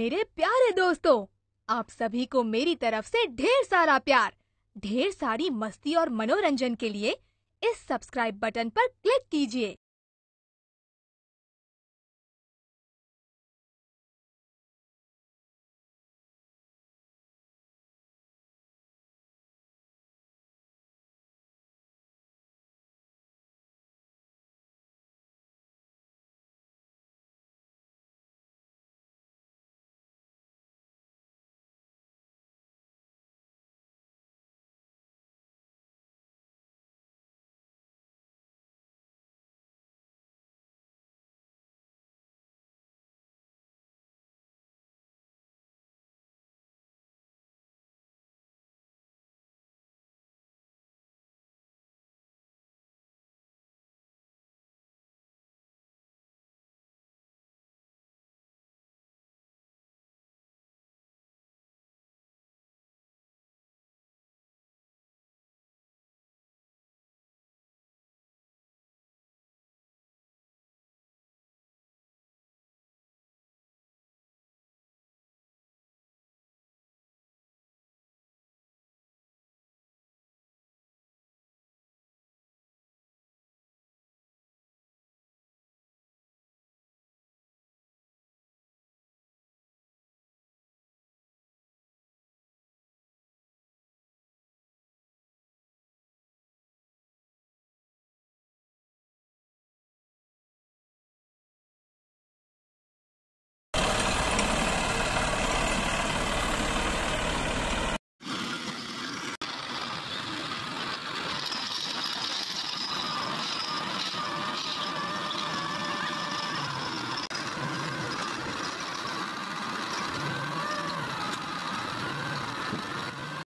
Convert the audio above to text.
मेरे प्यारे दोस्तों आप सभी को मेरी तरफ से ढेर सारा प्यार ढेर सारी मस्ती और मनोरंजन के लिए इस सब्सक्राइब बटन पर क्लिक कीजिए